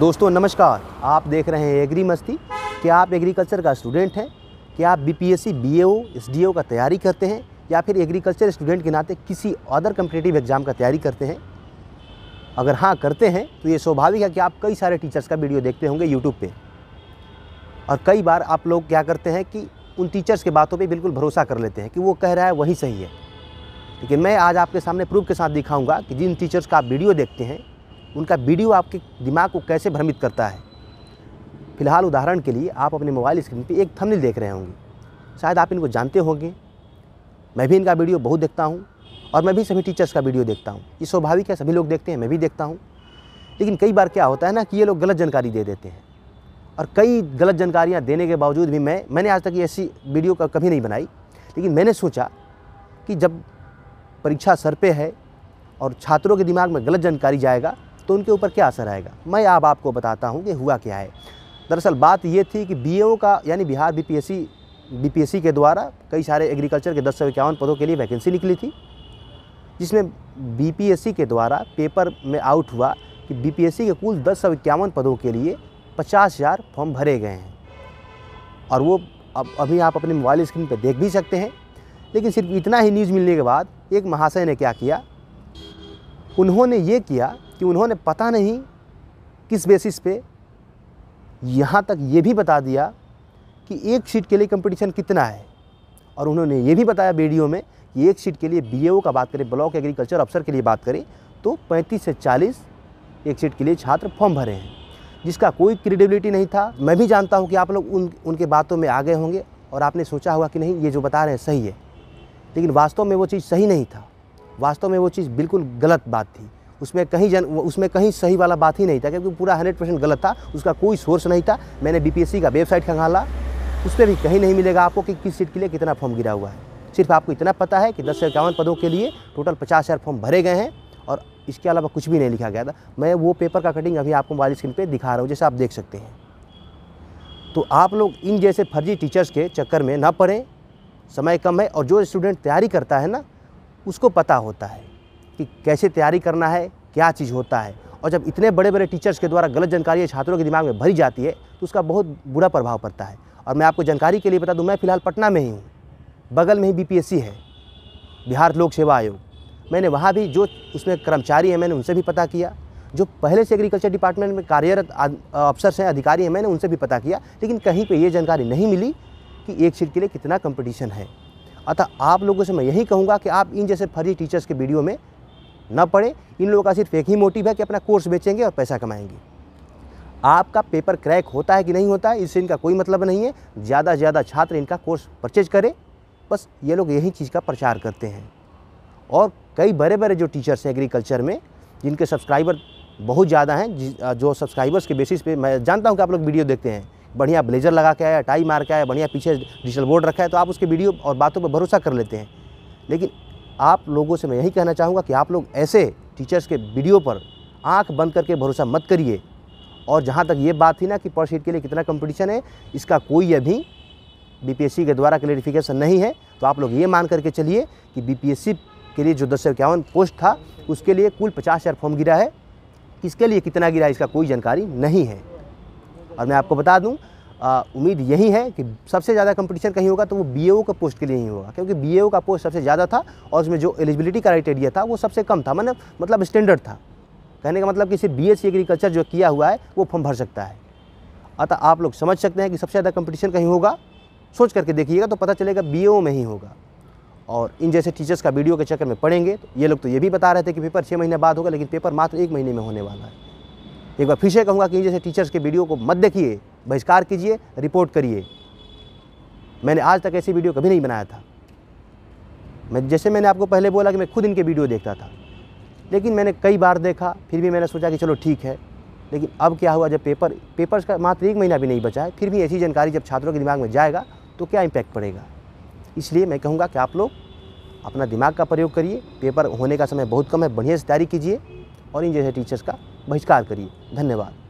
दोस्तों नमस्कार आप देख रहे हैं एग्री मस्ती क्या आप एग्रीकल्चर का स्टूडेंट हैं क्या आप B B P S C S D O का तैयारी करते हैं या फिर एग्रीकल्चर स्टूडेंट के नाते किसी अदर कम्पिटेटिव एग्ज़ाम का तैयारी करते हैं अगर हाँ करते हैं तो ये स्वाभाविक है कि आप कई सारे टीचर्स का वीडियो देखते होंगे यूट्यूब पर और कई बार आप लोग क्या करते हैं कि उन टीचर्स के बातों पर बिल्कुल भरोसा कर लेते हैं कि वो कह रहा है वही सही है लेकिन मैं आज आपके सामने प्रूफ के साथ दिखाऊंगा कि जिन टीचर्स का आप वीडियो देखते हैं उनका वीडियो आपके दिमाग को कैसे भ्रमित करता है फिलहाल उदाहरण के लिए आप अपने मोबाइल स्क्रीन पर एक थंबनेल देख रहे होंगे शायद आप इनको जानते होंगे मैं भी इनका वीडियो बहुत देखता हूँ और मैं भी सभी टीचर्स का वीडियो देखता हूँ ये स्वाभाविक है सभी लोग देखते हैं मैं भी देखता हूँ लेकिन कई बार क्या होता है ना कि ये लोग गलत जानकारी दे देते हैं और कई गलत जानकारियाँ देने के बावजूद भी मैं मैंने आज तक ऐसी वीडियो का कभी नहीं बनाई लेकिन मैंने सोचा कि जब परीक्षा सर पे है और छात्रों के दिमाग में गलत जानकारी जाएगा तो उनके ऊपर क्या असर आएगा मैं अब आपको बताता हूँ कि हुआ क्या है दरअसल बात ये थी कि बी का यानी बिहार बी पी के द्वारा कई सारे एग्रीकल्चर के दस सौ इक्यावन पदों के लिए वैकेंसी निकली थी जिसमें बी के द्वारा पेपर में आउट हुआ कि बी के कुल दस सौ इक्यावन पदों के लिए पचास हज़ार फॉर्म भरे गए हैं और वो अब अभी आप अपने मोबाइल स्क्रीन पर देख भी सकते हैं लेकिन सिर्फ इतना ही न्यूज़ मिलने के बाद एक महाशय ने क्या किया उन्होंने ये किया कि उन्होंने पता नहीं किस बेसिस पे यहाँ तक ये भी बता दिया कि एक सीट के लिए कंपटीशन कितना है और उन्होंने ये भी बताया वीडियो में कि एक सीट के लिए बीएओ का बात करें ब्लॉक एग्रीकल्चर अफसर के लिए बात करें तो 35 से 40 एक सीट के लिए छात्र फॉर्म भरे हैं जिसका कोई क्रेडिबिलिटी नहीं था मैं भी जानता हूँ कि आप लोग उन उनके बातों में आ गए होंगे और आपने सोचा होगा कि नहीं ये जो बता रहे हैं सही है लेकिन वास्तव में वो चीज़ सही नहीं था वास्तव में वो चीज़ बिल्कुल गलत बात थी उसमें कहीं जन उसमें कहीं सही वाला बात ही नहीं था क्योंकि पूरा हंड्रेड परसेंट गलत था उसका कोई सोर्स नहीं था मैंने बीपीएससी का वेबसाइट खंगाला उस पर भी कहीं नहीं मिलेगा आपको कि किस सीट के लिए कितना फॉर्म गिरा हुआ है सिर्फ आपको इतना पता है कि दस इक्यावन पदों के लिए टोटल पचास हज़ार फॉर्म भरे गए हैं और इसके अलावा कुछ भी नहीं लिखा गया था मैं वो पेपर का कटिंग अभी आपको मोबाइल स्क्रीन पर दिखा रहा हूँ जैसे आप देख सकते हैं तो आप लोग इन जैसे फर्जी टीचर्स के चक्कर में ना पढ़ें समय कम है और जो स्टूडेंट तैयारी करता है ना उसको पता होता है कि कैसे तैयारी करना है क्या चीज़ होता है और जब इतने बड़े बड़े टीचर्स के द्वारा गलत जानकारी छात्रों के दिमाग में भरी जाती है तो उसका बहुत बुरा प्रभाव पड़ता है और मैं आपको जानकारी के लिए बता दूं मैं फ़िलहाल पटना में ही हूँ बगल में ही बी है बिहार लोक सेवा आयोग मैंने वहाँ भी जो उसमें कर्मचारी हैं मैंने उनसे भी पता किया जो पहले से एग्रीकल्चर डिपार्टमेंट में कार्यरत अफसर हैं अधिकारी हैं मैंने उनसे भी पता किया लेकिन कहीं पर ये जानकारी नहीं मिली कि एक सीट के लिए कितना कंपटीशन है अतः आप लोगों से मैं यही कहूँगा कि आप इन जैसे फर्जी टीचर्स के वीडियो में न पढ़ें इन लोगों का सिर्फ एक ही मोटिव है कि अपना कोर्स बेचेंगे और पैसा कमाएंगे आपका पेपर क्रैक होता है कि नहीं होता है इससे इनका कोई मतलब नहीं है ज़्यादा से ज़्यादा छात्र इनका कोर्स परचेज करें बस ये लोग यही चीज़ का प्रचार करते हैं और कई बड़े बड़े जो टीचर्स हैं एग्रीकल्चर में जिनके सब्सक्राइबर बहुत ज़्यादा हैं जो सब्सक्राइबर्स के बेसिस पे मैं जानता हूँ कि आप लोग वीडियो देखते हैं बढ़िया ब्लेजर लगा के आया टाई मार के आया बढ़िया पीछे डिजिटल बोर्ड रखा है तो आप उसके वीडियो और बातों पर भरोसा कर लेते हैं लेकिन आप लोगों से मैं यही कहना चाहूँगा कि आप लोग ऐसे टीचर्स के वीडियो पर आँख बंद करके भरोसा मत करिए और जहाँ तक ये बात थी ना कि पर सीट के लिए कितना कंपटीशन है इसका कोई अभी बीपीएससी के द्वारा क्लेरिफिकेशन नहीं है तो आप लोग ये मान करके चलिए कि बीपीएससी के लिए जो दस पोस्ट था उसके लिए कुल पचास हज़ार फॉर्म गिरा है इसके लिए कितना गिरा है इसका कोई जानकारी नहीं है और मैं आपको बता दूँ उम्मीद यही है कि सबसे ज़्यादा कंपटीशन कहीं होगा तो वो बी का पोस्ट के लिए ही होगा क्योंकि बी का पोस्ट सबसे ज़्यादा था और उसमें जो एलिजिबिलिटी क्राइटेरिया था वो सबसे कम था मैंने मतलब स्टैंडर्ड मतलब था कहने का मतलब कि सिर्फ बी एस एग्रीकल्चर जो किया हुआ है वो फॉर्म भर सकता है अतः आप लोग समझ सकते हैं कि सबसे ज़्यादा कंपटीशन कहीं होगा सोच करके देखिएगा तो पता चलेगा बी में ही होगा और इन जैसे टीचर्स का वीडियो के चक्कर में पढ़ेंगे तो ये लोग तो ये भी बता रहे थे कि पेपर छः महीने बाद होगा लेकिन पेपर मात्र एक महीने में होने वाला है एक बार फिर से कहूँगा कि जैसे टीचर्स के वीडियो को मत देखिए बहिष्कार कीजिए रिपोर्ट करिए मैंने आज तक ऐसी वीडियो कभी नहीं बनाया था मैं जैसे मैंने आपको पहले बोला कि मैं खुद इनके वीडियो देखता था लेकिन मैंने कई बार देखा फिर भी मैंने सोचा कि चलो ठीक है लेकिन अब क्या हुआ जब पेपर पेपर्स का मात्र एक महीना भी नहीं बचा है फिर भी ऐसी जानकारी जब छात्रों के दिमाग में जाएगा तो क्या इम्पैक्ट पड़ेगा इसलिए मैं कहूँगा कि आप लोग अपना दिमाग का प्रयोग करिए पेपर होने का समय बहुत कम है बढ़िया से तैयारी कीजिए और इन जैसे टीचर्स का बहिष्कार करिए धन्यवाद